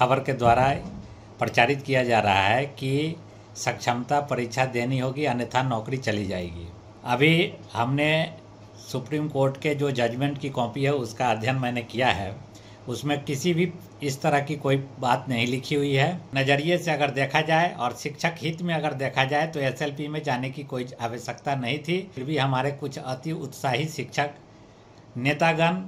खबर के द्वारा प्रचारित किया जा रहा है कि सक्षमता परीक्षा देनी होगी अन्यथा नौकरी चली जाएगी अभी हमने सुप्रीम कोर्ट के जो जजमेंट की कॉपी है उसका अध्ययन मैंने किया है उसमें किसी भी इस तरह की कोई बात नहीं लिखी हुई है नज़रिए से अगर देखा जाए और शिक्षक हित में अगर देखा जाए तो एसएलपी में जाने की कोई आवश्यकता नहीं थी फिर भी हमारे कुछ अति उत्साही शिक्षक नेतागण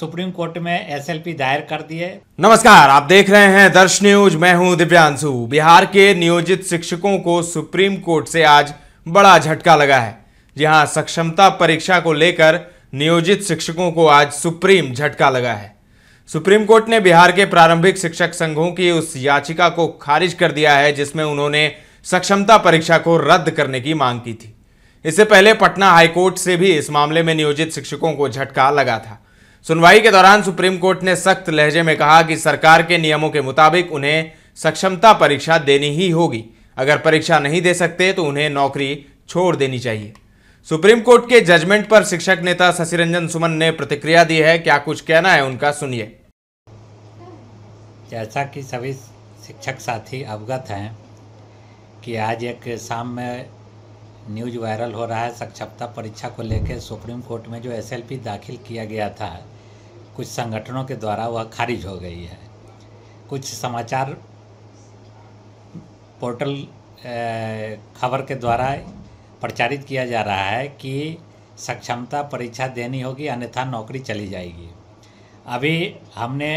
सुप्रीम कोर्ट में एसएलपी दायर कर दी है नमस्कार आप देख रहे हैं दर्श न्यूज मैं हूं दिव्यांशु बिहार के नियोजित शिक्षकों को सुप्रीम कोर्ट से आज बड़ा झटका लगा है जहां सक्षमता परीक्षा को लेकर नियोजित शिक्षकों को आज सुप्रीम झटका लगा है सुप्रीम कोर्ट ने बिहार के प्रारंभिक शिक्षक संघों की उस याचिका को खारिज कर दिया है जिसमें उन्होंने सक्षमता परीक्षा को रद्द करने की मांग की थी इससे पहले पटना हाईकोर्ट से भी इस मामले में नियोजित शिक्षकों को झटका लगा था सुनवाई के दौरान सुप्रीम कोर्ट ने सख्त लहजे में कहा कि सरकार के नियमों के मुताबिक उन्हें सक्षमता परीक्षा देनी ही होगी अगर परीक्षा नहीं दे सकते तो उन्हें नौकरी छोड़ देनी चाहिए सुप्रीम कोर्ट के जजमेंट पर शिक्षक नेता शशिरंजन सुमन ने प्रतिक्रिया दी है क्या कुछ कहना है उनका सुनिए जैसा कि सभी शिक्षक साथी अवगत हैं कि आज एक शाम में न्यूज वायरल हो रहा है सक्षमता परीक्षा को लेकर सुप्रीम कोर्ट में जो एसएलपी दाखिल किया गया था कुछ संगठनों के द्वारा वह खारिज हो गई है कुछ समाचार पोर्टल खबर के द्वारा प्रचारित किया जा रहा है कि सक्षमता परीक्षा देनी होगी अन्यथा नौकरी चली जाएगी अभी हमने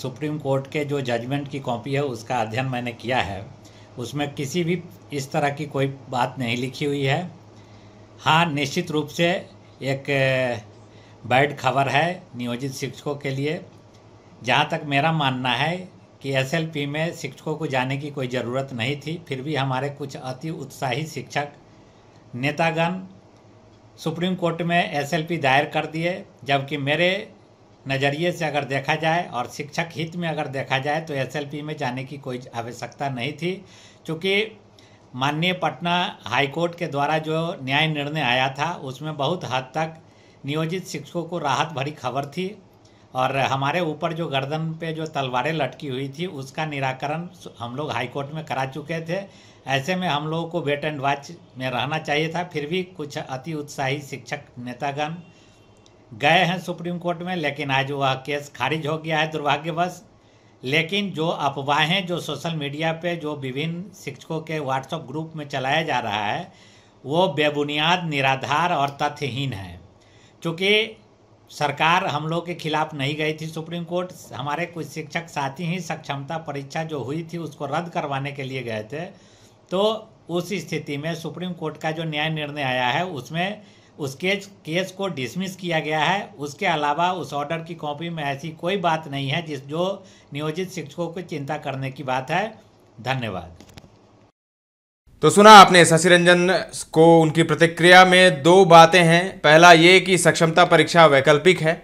सुप्रीम कोर्ट के जो जजमेंट की कॉपी है उसका अध्ययन मैंने किया है उसमें किसी भी इस तरह की कोई बात नहीं लिखी हुई है हाँ निश्चित रूप से एक बैड खबर है नियोजित शिक्षकों के लिए जहाँ तक मेरा मानना है कि एसएलपी में शिक्षकों को जाने की कोई ज़रूरत नहीं थी फिर भी हमारे कुछ अति उत्साही शिक्षक नेतागण सुप्रीम कोर्ट में एसएलपी दायर कर दिए जबकि मेरे नज़रिए से अगर देखा जाए और शिक्षक हित में अगर देखा जाए तो एसएलपी में जाने की कोई आवश्यकता नहीं थी क्योंकि माननीय पटना हाईकोर्ट के द्वारा जो न्याय निर्णय आया था उसमें बहुत हद तक नियोजित शिक्षकों को राहत भरी खबर थी और हमारे ऊपर जो गर्दन पे जो तलवारें लटकी हुई थी उसका निराकरण हम लोग हाईकोर्ट में करा चुके थे ऐसे में हम लोगों को वेट एंड वॉच में रहना चाहिए था फिर भी कुछ अति उत्साही शिक्षक नेतागण गए हैं सुप्रीम कोर्ट में लेकिन आज वह केस खारिज हो गया है दुर्भाग्यवश लेकिन जो अफवाहें जो सोशल मीडिया पे जो विभिन्न शिक्षकों के व्हाट्सएप ग्रुप में चलाया जा रहा है वो बेबुनियाद निराधार और तथ्यहीन है चूँकि सरकार हम लोग के खिलाफ नहीं गई थी सुप्रीम कोर्ट हमारे कुछ शिक्षक साथी ही सक्षमता परीक्षा जो हुई थी उसको रद्द करवाने के लिए गए थे तो उस स्थिति में सुप्रीम कोर्ट का जो न्याय निर्णय आया है उसमें उसके केस को डिसमिस किया गया है उसके अलावा उस ऑर्डर की कॉपी में ऐसी कोई बात नहीं है जिस जो नियोजित शिक्षकों को चिंता करने की बात है धन्यवाद तो सुना आपने शशि रंजन को उनकी प्रतिक्रिया में दो बातें हैं पहला ये कि सक्षमता परीक्षा वैकल्पिक है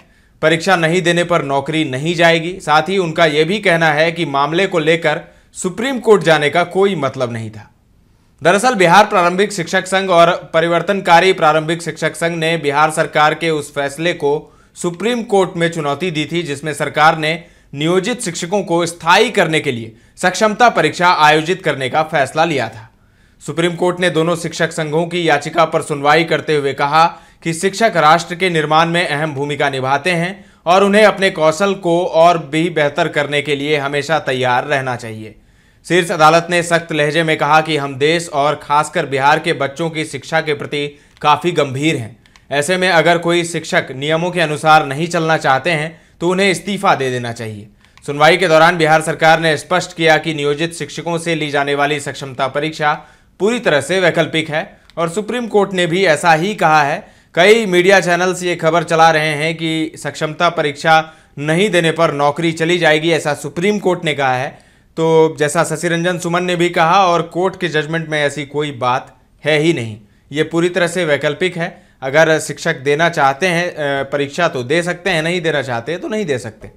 परीक्षा नहीं देने पर नौकरी नहीं जाएगी साथ ही उनका यह भी कहना है कि मामले को लेकर सुप्रीम कोर्ट जाने का कोई मतलब नहीं था दरअसल बिहार प्रारंभिक शिक्षक संघ और परिवर्तनकारी प्रारंभिक शिक्षक संघ ने बिहार सरकार के उस फैसले को सुप्रीम कोर्ट में चुनौती दी थी जिसमें सरकार ने नियोजित शिक्षकों को स्थायी करने के लिए सक्षमता परीक्षा आयोजित करने का फैसला लिया था सुप्रीम कोर्ट ने दोनों शिक्षक संघों की याचिका पर सुनवाई करते हुए कहा कि शिक्षक राष्ट्र के निर्माण में अहम भूमिका निभाते हैं और उन्हें अपने कौशल को और भी बेहतर करने के लिए हमेशा तैयार रहना चाहिए शीर्ष अदालत ने सख्त लहजे में कहा कि हम देश और खासकर बिहार के बच्चों की शिक्षा के प्रति काफ़ी गंभीर हैं ऐसे में अगर कोई शिक्षक नियमों के अनुसार नहीं चलना चाहते हैं तो उन्हें इस्तीफा दे देना चाहिए सुनवाई के दौरान बिहार सरकार ने स्पष्ट किया कि नियोजित शिक्षकों से ली जाने वाली सक्षमता परीक्षा पूरी तरह से वैकल्पिक है और सुप्रीम कोर्ट ने भी ऐसा ही कहा है कई मीडिया चैनल्स ये खबर चला रहे हैं कि सक्षमता परीक्षा नहीं देने पर नौकरी चली जाएगी ऐसा सुप्रीम कोर्ट ने कहा है तो जैसा शशि रंजन सुमन ने भी कहा और कोर्ट के जजमेंट में ऐसी कोई बात है ही नहीं ये पूरी तरह से वैकल्पिक है अगर शिक्षक देना चाहते हैं परीक्षा तो दे सकते हैं नहीं देना चाहते तो नहीं दे सकते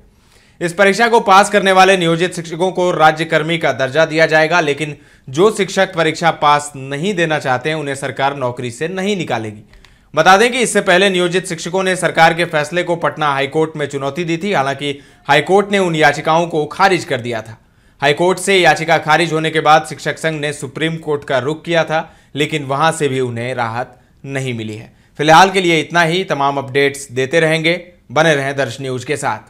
इस परीक्षा को पास करने वाले नियोजित शिक्षकों को राज्यकर्मी का दर्जा दिया जाएगा लेकिन जो शिक्षक परीक्षा पास नहीं देना चाहते हैं उन्हें सरकार नौकरी से नहीं निकालेगी बता दें कि इससे पहले नियोजित शिक्षकों ने सरकार के फैसले को पटना हाईकोर्ट में चुनौती दी थी हालांकि हाईकोर्ट ने उन याचिकाओं को खारिज कर दिया था हाईकोर्ट से याचिका खारिज होने के बाद शिक्षक संघ ने सुप्रीम कोर्ट का रुख किया था लेकिन वहां से भी उन्हें राहत नहीं मिली है फिलहाल के लिए इतना ही तमाम अपडेट्स देते रहेंगे बने रहें दर्श न्यूज के साथ